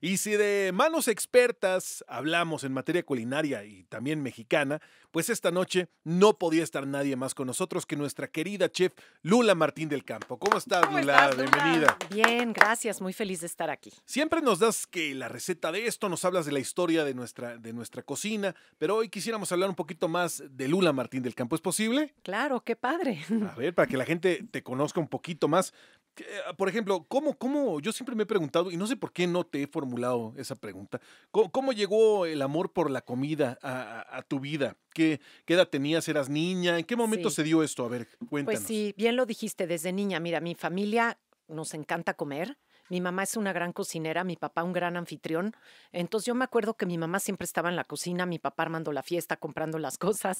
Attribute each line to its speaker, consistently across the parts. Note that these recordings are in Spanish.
Speaker 1: Y si de manos expertas hablamos en materia culinaria y también mexicana, pues esta noche no podía estar nadie más con nosotros que nuestra querida chef Lula Martín del Campo. ¿Cómo estás, Lula? Bienvenida.
Speaker 2: Bien, gracias, muy feliz de estar aquí.
Speaker 1: Siempre nos das que la receta de esto, nos hablas de la historia de nuestra, de nuestra cocina, pero hoy quisiéramos hablar un poquito más de Lula Martín del Campo. ¿Es posible? Claro, qué padre. A ver, para que la gente te conozca un poquito más, eh, por ejemplo, ¿cómo, ¿cómo? Yo siempre me he preguntado, y no sé por qué no te he formulado esa pregunta, ¿cómo, llegó el amor por la comida a, tu vida? ¿Qué, edad tenías? ¿Eras niña? ¿En qué momento se dio esto? A ver, pues cuéntanos. Pues
Speaker 2: sí, bien lo dijiste, desde niña. Mira, mi familia nos encanta comer. Mi mamá es una gran cocinera, mi papá un gran anfitrión. Entonces yo me acuerdo que mi mamá siempre estaba en la cocina, mi papá armando la fiesta, comprando las cosas.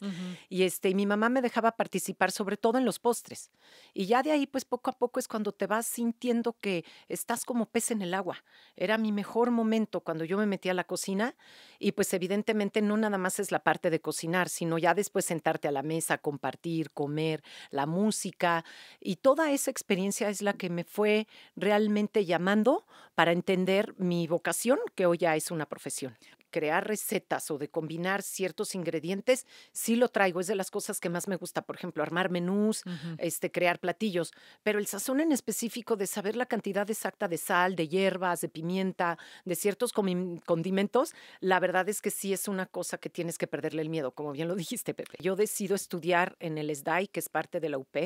Speaker 2: Y este, mi mamá me dejaba participar sobre todo en los postres. Y ya de ahí, pues poco a poco es cuando te vas sintiendo que estás como pez en el agua. Era mi mejor momento cuando yo me metía a la cocina. Y pues evidentemente no nada más es la parte de cocinar, sino ya después sentarte a la mesa, compartir, comer, la música. Y toda esa experiencia es la que me fue realmente mando para entender mi vocación, que hoy ya es una profesión crear recetas o de combinar ciertos ingredientes, sí lo traigo. Es de las cosas que más me gusta, por ejemplo, armar menús, este, crear platillos. Pero el sazón en específico de saber la cantidad exacta de sal, de hierbas, de pimienta, de ciertos condimentos, la verdad es que sí es una cosa que tienes que perderle el miedo, como bien lo dijiste, Pepe. Yo decido estudiar en el SDAI, que es parte de la UP,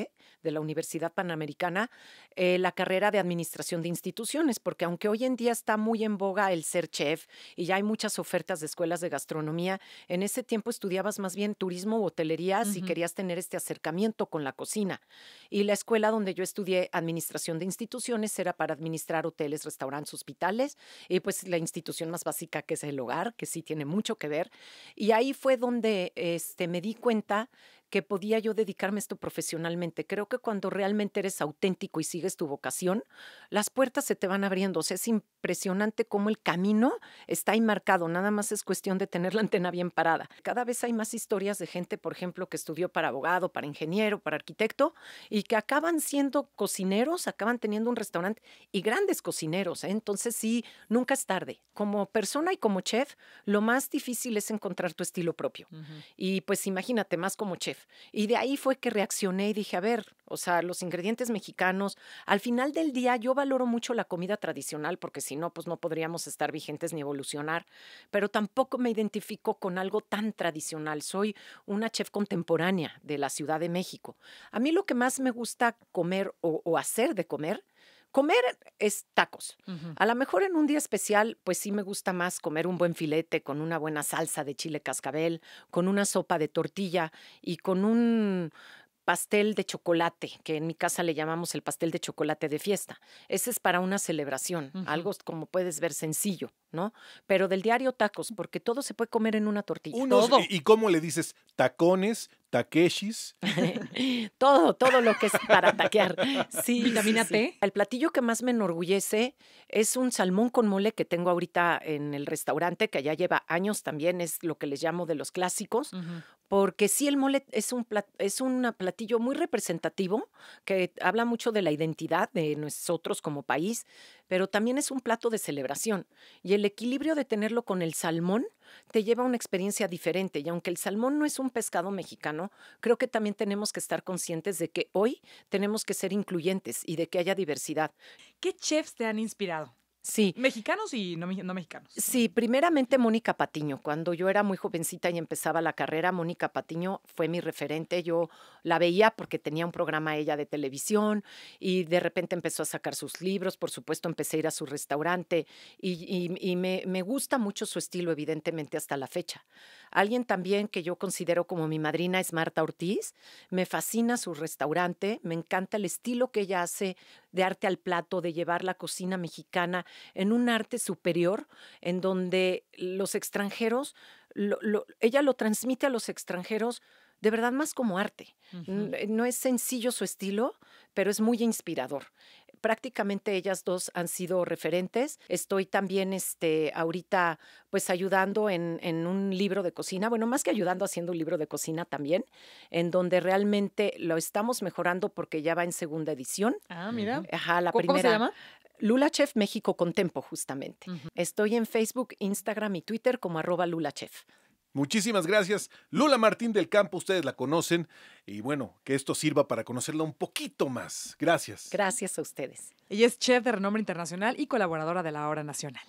Speaker 2: de la Universidad Panamericana, eh, la carrera de administración de instituciones, porque aunque hoy en día está muy en boga el ser chef y ya hay muchas ofertas, de escuelas de gastronomía. En ese tiempo estudiabas más bien turismo o hotelería si querías tener este acercamiento con la cocina. Y la escuela donde yo estudié administración de instituciones era para administrar hoteles, restaurantes, hospitales y pues la institución más básica que es el hogar, que sí tiene mucho que ver. Y ahí fue donde este, me di cuenta que podía yo dedicarme esto profesionalmente. Creo que cuando realmente eres auténtico y sigues tu vocación, las puertas se te van abriendo. O sea, es impresionante cómo el camino está ahí marcado. Nada más es cuestión de tener la antena bien parada. Cada vez hay más historias de gente, por ejemplo, que estudió para abogado, para ingeniero, para arquitecto y que acaban siendo cocineros, acaban teniendo un restaurante y grandes cocineros. ¿eh? Entonces, sí, nunca es tarde. Como persona y como chef, lo más difícil es encontrar tu estilo propio. Y pues imagínate, más como chef. Y de ahí fue que reaccioné y dije, a ver, o sea, los ingredientes mexicanos, al final del día yo valoro mucho la comida tradicional porque si no, pues no podríamos estar vigentes ni evolucionar, pero tampoco me identifico con algo tan tradicional. Soy una chef contemporánea de la Ciudad de México. A mí lo que más me gusta comer o hacer de comer comer es tacos. A lo mejor en un día especial, pues sí me gusta más comer un buen filete con una buena salsa de chile cascabel, con una sopa de tortilla y con un pastel de chocolate, que en mi casa le llamamos el pastel de chocolate de fiesta. Ese es para una celebración, algo como puedes ver sencillo, ¿no? Pero del diario tacos, mm. porque todo se puede comer en una tortilla. ¿Y
Speaker 1: cómo le dices tacones Takeshis.
Speaker 2: todo, todo lo que es para taquear. Sí, vitamina T. El platillo que más me enorgullece es un salmón con mole que tengo ahorita en el restaurante, que ya lleva años también, es lo que les llamo de los clásicos, porque sí el mole es un, es un platillo muy representativo, que habla mucho de la identidad de nosotros como país pero también es un plato de celebración. Y el equilibrio de tenerlo con el salmón te lleva a una experiencia diferente. Y aunque el salmón no es un pescado mexicano, creo que también tenemos que estar conscientes de que hoy tenemos que ser incluyentes y de que haya diversidad. ¿Qué chefs te han inspirado? Sí. Mexicanos y no, mexicanos. Sí, primeramente Mónica Patiño. Cuando yo era muy jovencita y empezaba la carrera, Mónica Patiño fue mi referente. Yo la veía porque tenía un programa ella de televisión y de repente empezó a sacar sus libros. Por supuesto, empecé a ir a su restaurante y, me gusta mucho su estilo, evidentemente, hasta la fecha. Alguien también que yo considero como mi madrina es Marta Ortiz. Me fascina su restaurante, me encanta el estilo que ella hace de arte al plato, de llevar la cocina mexicana en un arte superior, en donde los extranjeros, ella lo transmite a los extranjeros de verdad más como arte. No es sencillo su estilo, pero es muy inspirador. Prácticamente ellas dos han sido referentes. Estoy también este, ahorita pues ayudando en, un libro de cocina, bueno, más que ayudando haciendo un libro de cocina también, en donde realmente lo estamos mejorando porque ya va en segunda edición. Ah, mira. ¿Cómo se llama? Lula Chef México Tempo, justamente. Estoy en Facebook, Instagram y Twitter como arroba Lula
Speaker 1: Muchísimas gracias. Lula Martín del Campo, ustedes la conocen y bueno, que esto sirva para conocerla un poquito más. Gracias.
Speaker 2: Gracias a ustedes. Ella es chef
Speaker 1: de renombre internacional y colaboradora de la Hora Nacional.